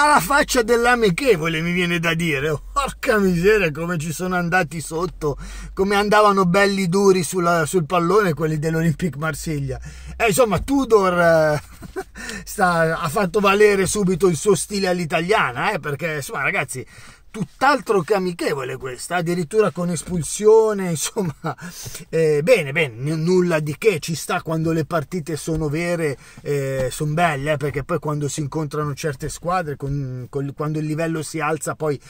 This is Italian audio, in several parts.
alla faccia dell'amichevole mi viene da dire porca miseria come ci sono andati sotto come andavano belli duri sulla, sul pallone quelli dell'Olympique Marsiglia e eh, insomma Tudor eh, sta, ha fatto valere subito il suo stile all'italiana eh, perché insomma ragazzi tutt'altro che amichevole questa, addirittura con espulsione, insomma, eh, bene, bene, nulla di che, ci sta quando le partite sono vere, eh, sono belle, eh, perché poi quando si incontrano certe squadre, con, con, quando il livello si alza, poi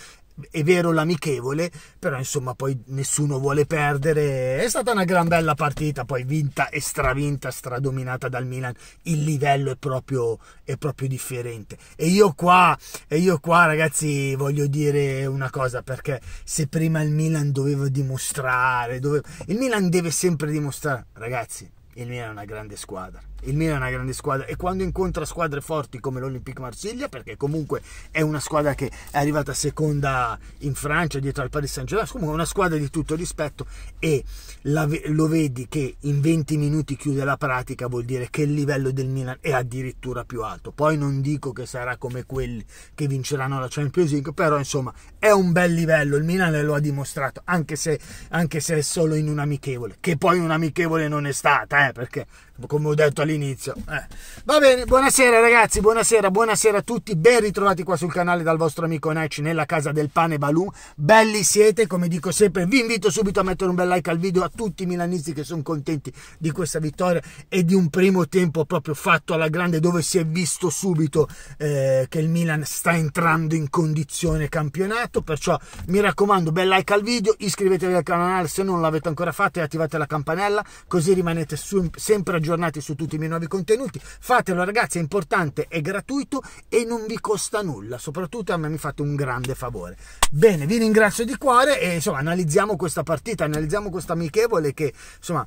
è vero l'amichevole, però insomma poi nessuno vuole perdere. È stata una gran bella partita, poi vinta e stravinta, stradominata dal Milan. Il livello è proprio, è proprio differente. E io qua, e io qua ragazzi voglio dire una cosa, perché se prima il Milan doveva dimostrare, doveva... il Milan deve sempre dimostrare, ragazzi, il Milan è una grande squadra il Milan è una grande squadra e quando incontra squadre forti come l'Olympique Marsiglia, perché comunque è una squadra che è arrivata seconda in Francia dietro al Paris Saint-Germain, comunque è una squadra di tutto rispetto e la, lo vedi che in 20 minuti chiude la pratica, vuol dire che il livello del Milan è addirittura più alto. Poi non dico che sarà come quelli che vinceranno la Champions League, però insomma è un bel livello, il Milan lo ha dimostrato, anche se, anche se è solo in un'amichevole che poi un'amichevole non è stata, eh, perché come ho detto all'inizio. Eh. Va bene, buonasera ragazzi, buonasera, buonasera a tutti, ben ritrovati qua sul canale dal vostro amico Neci nella casa del pane Balù. Belli siete, come dico sempre, vi invito subito a mettere un bel like al video a tutti i milanisti che sono contenti di questa vittoria e di un primo tempo proprio fatto alla grande dove si è visto subito eh, che il Milan sta entrando in condizione campionato, perciò mi raccomando, bel like al video, iscrivetevi al canale se non l'avete ancora fatto e attivate la campanella, così rimanete su, sempre aggiornati su tutti i ottimi nuovi contenuti. Fatelo ragazzi, è importante, è gratuito e non vi costa nulla. Soprattutto a me mi fate un grande favore. Bene, vi ringrazio di cuore e insomma analizziamo questa partita, analizziamo questa amichevole che insomma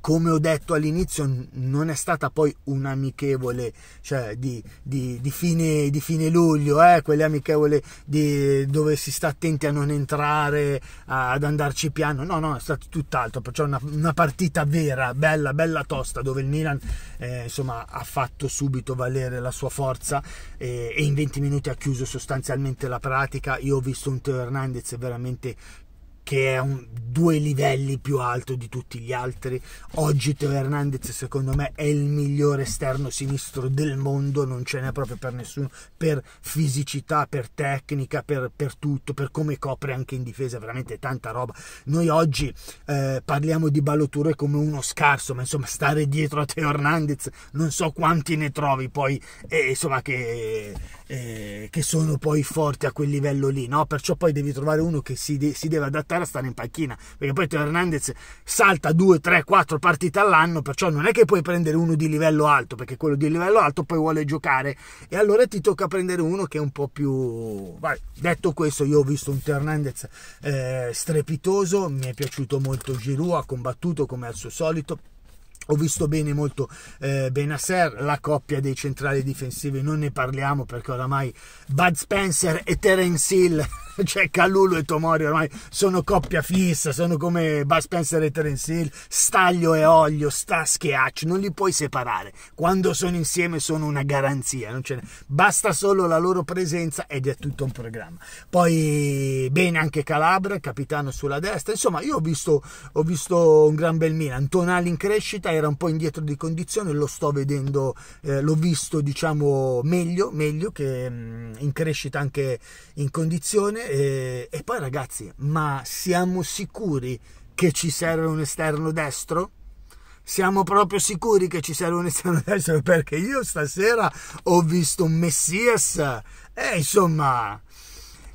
come ho detto all'inizio non è stata poi un'amichevole cioè di, di, di, fine, di fine, luglio eh? quelle amichevole dove si sta attenti a non entrare a, ad andarci piano no no è stato tutt'altro perciò una, una partita vera bella bella tosta dove il Milan eh, insomma ha fatto subito valere la sua forza eh, e in 20 minuti ha chiuso sostanzialmente la pratica io ho visto un Teo Hernandez veramente che è un due livelli più alto di tutti gli altri. Oggi Teo Hernandez secondo me è il migliore esterno sinistro del mondo, non ce n'è proprio per nessuno, per fisicità, per tecnica, per, per tutto, per come copre anche in difesa, veramente tanta roba. Noi oggi eh, parliamo di Balotture come uno scarso, ma insomma stare dietro a Teo Hernandez non so quanti ne trovi poi, eh, insomma che, eh, che, sono poi forti a quel livello lì, no? perciò poi devi trovare uno che si, de si deve adattare a stare in panchina perché poi Teo Hernandez salta 2, 3, 4 partite all'anno, perciò non è che puoi prendere uno di livello alto, perché quello di livello alto poi vuole giocare e allora ti tocca prendere uno che è un po' più... Vai. Detto questo, io ho visto un Teo Hernandez eh, strepitoso, mi è piaciuto molto Giroud, ha combattuto come al suo solito, ho visto bene molto eh, Benasser, la coppia dei centrali difensivi, non ne parliamo perché oramai Bud Spencer e Terence Hill, cioè Callulo e Tomori oramai sono coppia fissa, sono come Bud Spencer e Terence Hill, Staglio e Olio, Staschi e Hatch, non li puoi separare, quando sono insieme sono una garanzia, basta solo la loro presenza ed è tutto un programma. Poi bene anche Calabria, capitano sulla destra, insomma io ho visto, ho visto un gran bel Milan, Tonali in crescita e era un po' indietro di condizione, lo sto vedendo, eh, l'ho visto diciamo meglio, meglio che mh, mm, in crescita anche in condizione e, e poi ragazzi, ma siamo sicuri che ci serve un esterno destro? siamo proprio sicuri che ci serve un esterno destro perché io stasera ho visto un Messias e eh, insomma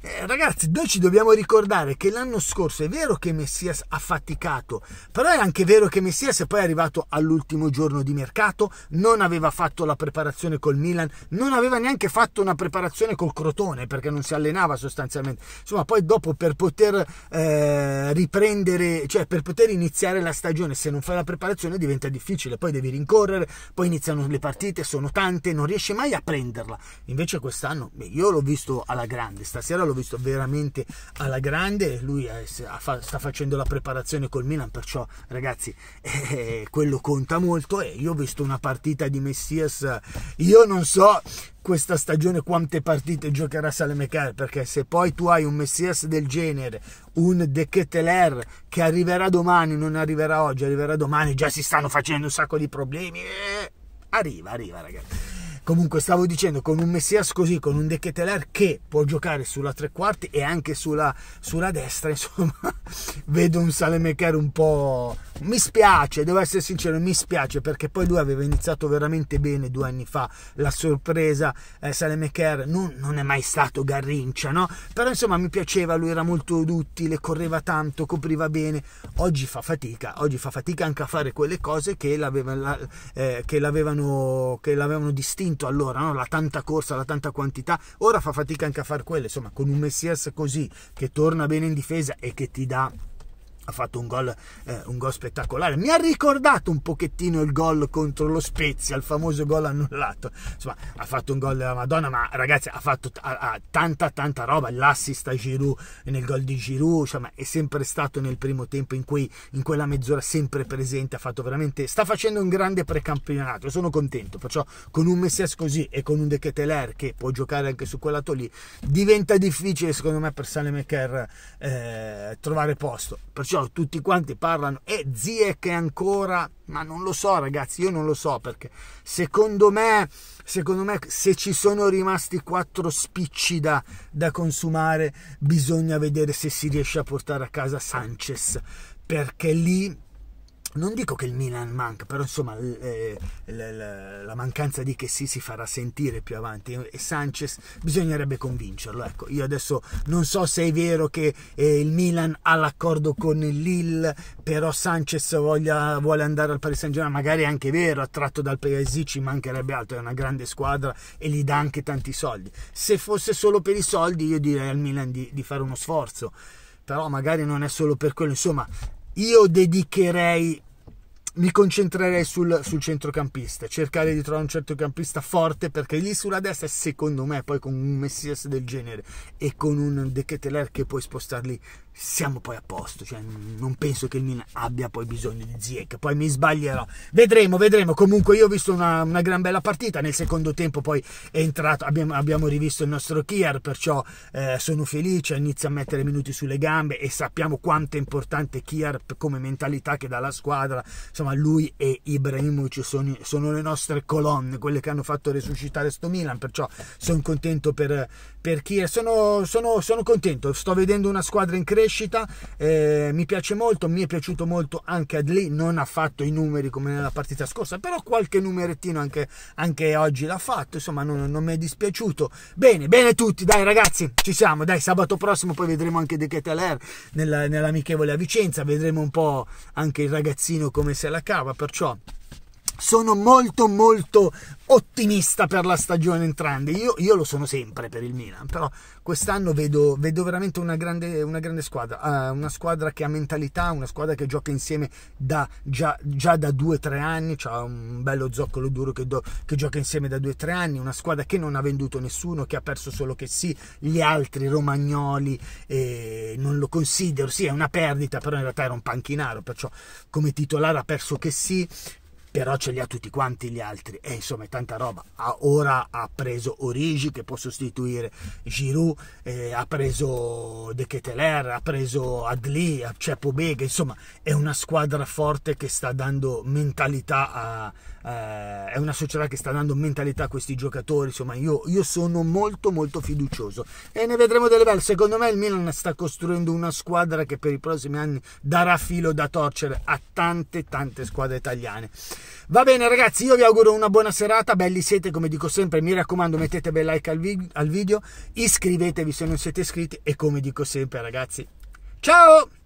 eh, ragazzi, noi ci dobbiamo ricordare che l'anno scorso è vero che Messias ha faticato, però è anche vero che Messias è poi arrivato all'ultimo giorno di mercato, non aveva fatto la preparazione col Milan, non aveva neanche fatto una preparazione col Crotone perché non si allenava sostanzialmente. Insomma, poi dopo per poter eh, riprendere, cioè per poter iniziare la stagione, se non fai la preparazione diventa difficile, poi devi rincorrere, poi iniziano le partite, sono tante, non riesci mai a prenderla. Invece quest'anno, beh, io l'ho visto alla grande, stasera l'ho visto veramente alla grande, lui è, eh, sta facendo la preparazione col Milan, perciò ragazzi eh, quello conta molto e io ho visto una partita di Messias, eh, io non so questa stagione quante partite giocherà Salemekar perché se poi tu hai un Messias del genere un De Ketteler che arriverà domani non arriverà oggi arriverà domani già si stanno facendo un sacco di problemi eh, arriva arriva ragazzi Comunque stavo dicendo con un Messias così, con un De Keteler che può giocare sulla tre quarti e anche sulla, sulla destra, insomma, vedo un Salemaker un po'... Mi spiace, devo essere sincero, mi spiace perché poi lui aveva iniziato veramente bene due anni fa, la sorpresa eh, Salemaker non, non, è mai stato garrincia, no? Però insomma mi piaceva, lui era molto duttile, correva tanto, copriva bene, oggi fa fatica, oggi fa fatica anche a fare quelle cose che, l'aveva, la, eh, che l'avevano, che l'avevano distinto spinto allora, no? la tanta corsa, la tanta quantità, ora fa fatica anche a far quello, insomma con un Messias così che torna bene in difesa e che ti dà ha fatto un gol, eh, un gol, spettacolare. Mi ha ricordato un pochettino il gol contro lo Spezia, il famoso gol annullato. Insomma, ha fatto un gol della Madonna, ma ragazzi, ha fatto ha, ha tanta, tanta roba. L'assist a Giroud nel gol di Giroud, insomma, è sempre stato nel primo tempo in, cui, in quella mezz'ora sempre presente. Ha fatto veramente, sta facendo un grande precampionato. Sono contento, perciò con un Messias così e con un De Keteler che può giocare anche su quel lato lì, diventa difficile secondo me per Salemaker eh, trovare posto. Perciò perciò cioè, tutti quanti parlano e eh, Ziek è ancora, ma non lo so ragazzi, io non lo so perché secondo me, secondo me se ci sono rimasti quattro spicci da, da consumare bisogna vedere se si riesce a portare a casa Sanchez perché lì non dico che il Milan manca, però insomma eh, la mancanza di che sì si farà sentire più avanti e Sanchez bisognerebbe convincerlo. Ecco, io adesso non so se è vero che eh, il Milan ha l'accordo con il Lille, però Sanchez voglia, vuole andare al Paris Saint Germain, magari è anche vero, attratto dal PSG ci mancherebbe altro, è una grande squadra e gli dà anche tanti soldi. Se fosse solo per i soldi io direi al Milan di, di fare uno sforzo. Però magari non è solo per quello, insomma, io dedicherei mi concentrerei sul, sul, centrocampista, cercare di trovare un centrocampista forte perché lì sulla destra secondo me poi con un Messias del genere e con un De Keteler che puoi spostarli siamo poi a posto. Cioè, non penso che il Milan abbia poi bisogno di Ziek. Poi mi sbaglierò. Vedremo, vedremo. Comunque, io ho visto una, una gran bella partita. Nel secondo tempo, poi è entrato. Abbiamo, abbiamo rivisto il nostro Kier. Perciò eh, sono felice. inizio a mettere minuti sulle gambe. E sappiamo quanto è importante Kier come mentalità che dà la squadra. Insomma, lui e Ibrahimovic sono, sono le nostre colonne, quelle che hanno fatto resuscitare sto Milan. Perciò sono contento per, per Kier. Sono, sono, sono contento. Sto vedendo una squadra in crescita crescita, eh, mi piace molto, mi è piaciuto molto anche Adli, non ha fatto i numeri come nella partita scorsa, però qualche numerettino anche, anche oggi l'ha fatto, insomma non, non mi è dispiaciuto. Bene, bene tutti, dai ragazzi, ci siamo, dai sabato prossimo poi vedremo anche De Keteler nella, nell'amichevole a Vicenza, vedremo un po' anche il ragazzino come se la cava, perciò sono molto molto ottimista per la stagione entrante. Io, io, lo sono sempre per il Milan, però quest'anno vedo, vedo veramente una grande, una grande squadra, uh, una squadra che ha mentalità, una squadra che gioca insieme da, già, già, da 2-3 anni, ha un bello zoccolo duro che, do, che gioca insieme da 2-3 anni, una squadra che non ha venduto nessuno, che ha perso solo che sì, gli altri romagnoli eh, non lo considero, sì è una perdita, però in realtà era un panchinaro, perciò come titolare ha perso che sì, però ce li ha tutti quanti gli altri e insomma è tanta roba ora ha preso Origi che può sostituire Giroud eh, ha preso De Keteler ha preso Adli ha Cepo Bega insomma è una squadra forte che sta dando mentalità a, eh, è una società che sta dando mentalità a questi giocatori insomma io, io sono molto molto fiducioso e ne vedremo delle belle secondo me il Milan sta costruendo una squadra che per i prossimi anni darà filo da torcere a tante tante squadre italiane Va bene ragazzi, io vi auguro una buona serata, belli siete come dico sempre, mi raccomando mettete bel like al, vi al video, iscrivetevi se non siete iscritti e come dico sempre ragazzi, ciao!